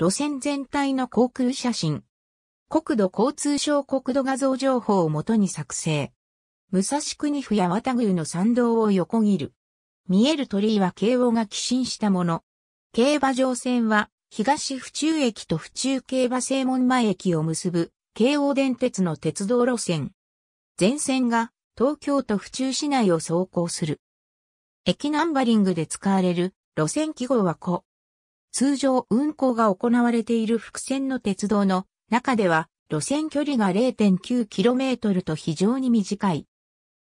路線全体の航空写真。国土交通省国土画像情報をもとに作成。武蔵国府や綿宮の参道を横切る。見える鳥居は京王が寄進したもの。競馬場線は東府中駅と府中競馬正門前駅を結ぶ京王電鉄の鉄道路線。全線が東京都府中市内を走行する。駅ナンバリングで使われる路線記号は古通常運行が行われている伏線の鉄道の中では路線距離が 0.9km と非常に短い。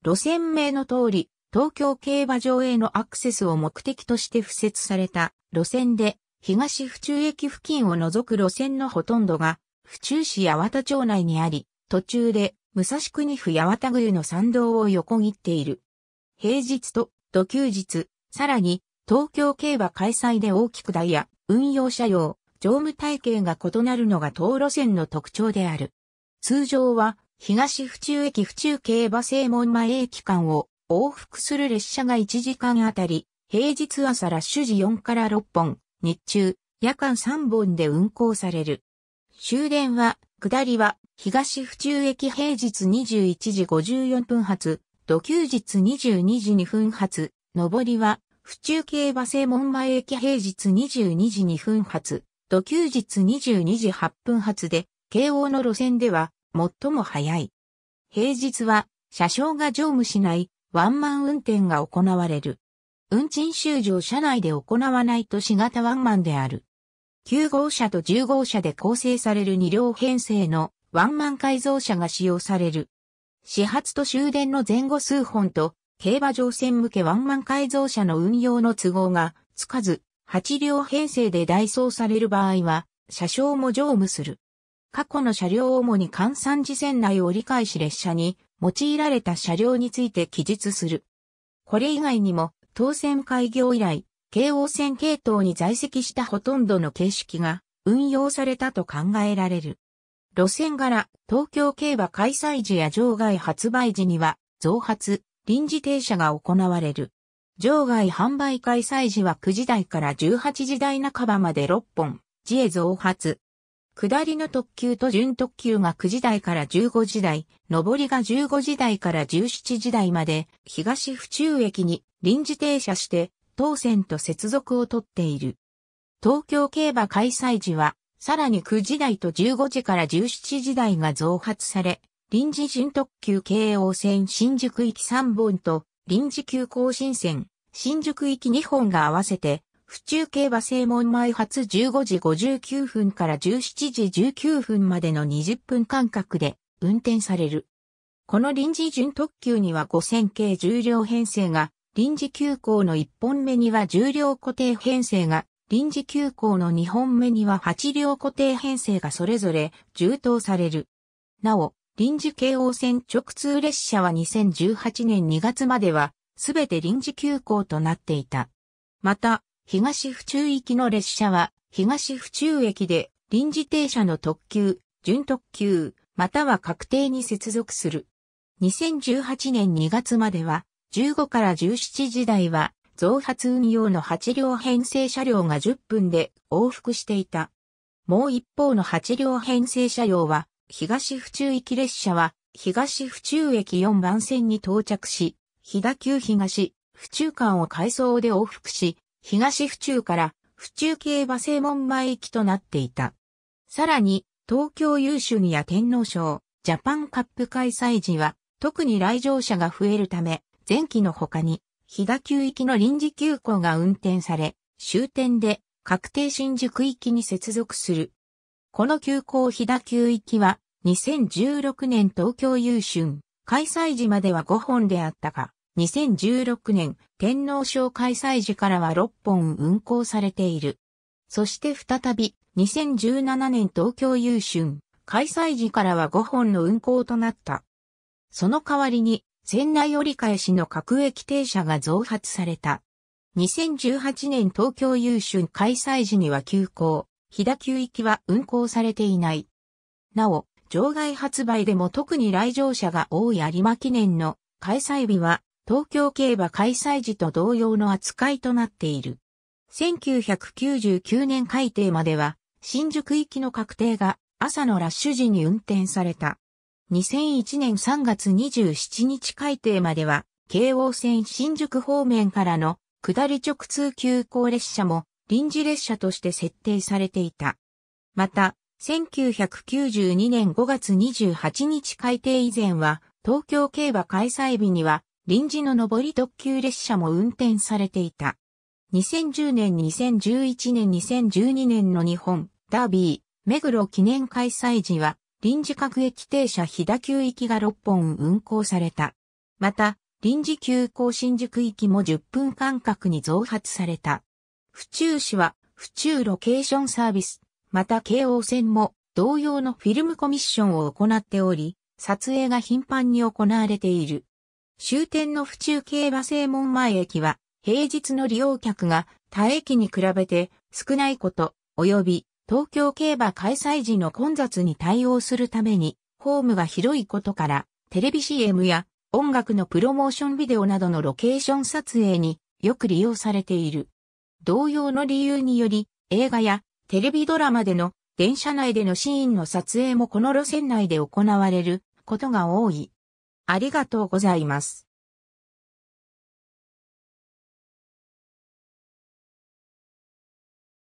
路線名の通り、東京競馬場へのアクセスを目的として付設された路線で、東府中駅付近を除く路線のほとんどが、府中市八幡町内にあり、途中で武蔵国府八幡宮の参道を横切っている。平日と土休日、さらに東京競馬開催で大きくダイヤ、運用車両、乗務体系が異なるのが当路線の特徴である。通常は、東府中駅府中競馬正門前駅間を往復する列車が1時間あたり、平日朝ラッシュ時4から6本、日中、夜間3本で運行される。終電は、下りは、東府中駅平日21時54分発、土休日22時2分発、上りは、府中競馬正門前駅平日22時2分発、土休日22時8分発で、慶応の路線では最も早い。平日は車掌が乗務しないワンマン運転が行われる。運賃収場車内で行わない都市型ワンマンである。9号車と10号車で構成される2両編成のワンマン改造車が使用される。始発と終電の前後数本と競馬場線向けワンマン改造車の運用の都合がつかず、8両編成で代走される場合は、車掌も乗務する。過去の車両を主に関山寺線内折り返し列車に用いられた車両について記述する。これ以外にも、当選開業以来、京王線系統に在籍したほとんどの形式が運用されたと考えられる。路線柄、東京競馬開催時や場外発売時には、増発、臨時停車が行われる。場外販売開催時は9時台から18時台半ばまで6本、自衛増発。下りの特急と準特急が9時台から15時台、上りが15時台から17時台まで、東府中駅に臨時停車して、当線と接続をとっている。東京競馬開催時は、さらに9時台と15時から17時台が増発され、臨時準特急京王線新宿行き3本と、臨時急行新線、新宿行き2本が合わせて、府中競馬正門前発15時59分から17時19分までの20分間隔で運転される。この臨時準特急には5000系重量編成が、臨時急行の1本目には重量固定編成が、臨時急行の2本目には8両固定編成がそれぞれ充当される。なお、臨時京王線直通列車は2018年2月までは、すべて臨時休校となっていた。また、東府中行きの列車は、東府中駅で臨時停車の特急、準特急、または確定に接続する。2018年2月までは、15から17時台は、増発運用の8両編成車両が10分で往復していた。もう一方の8両編成車両は、東府中行き列車は、東府中駅4番線に到着し、日田急東、府中間を回送で往復し、東府中から府中競馬正門前行きとなっていた。さらに、東京優秀にや天皇賞、ジャパンカップ開催時は、特に来場者が増えるため、前期の他に、日田急行きの臨時急行が運転され、終点で確定新宿行きに接続する。この急行日田急行きは、2016年東京優春、開催時までは5本であったが、2016年天皇賞開催時からは6本運行されている。そして再び、2017年東京優春、開催時からは5本の運行となった。その代わりに、船内折り返しの各駅停車が増発された。2018年東京優春開催時には休校、飛田急行きは運行されていない。なお、場外発売でも特に来場者が多い有馬記念の開催日は東京競馬開催時と同様の扱いとなっている。1999年改定までは新宿行きの確定が朝のラッシュ時に運転された。2001年3月27日改定までは京王線新宿方面からの下り直通急行列車も臨時列車として設定されていた。また、1992年5月28日改定以前は、東京競馬開催日には、臨時の上り特急列車も運転されていた。2010年、2011年、2012年の日本、ダービー、目黒記念開催時は、臨時各駅停車飛田級行きが6本運行された。また、臨時急行新宿行きも10分間隔に増発された。府中市は、府中ロケーションサービスまた京王線も同様のフィルムコミッションを行っており、撮影が頻繁に行われている。終点の府中競馬正門前駅は、平日の利用客が他駅に比べて少ないこと、及び東京競馬開催時の混雑に対応するために、ホームが広いことから、テレビ CM や音楽のプロモーションビデオなどのロケーション撮影によく利用されている。同様の理由により、映画やテレビドラマでの電車内でのシーンの撮影もこの路線内で行われることが多い。ありがとうございます。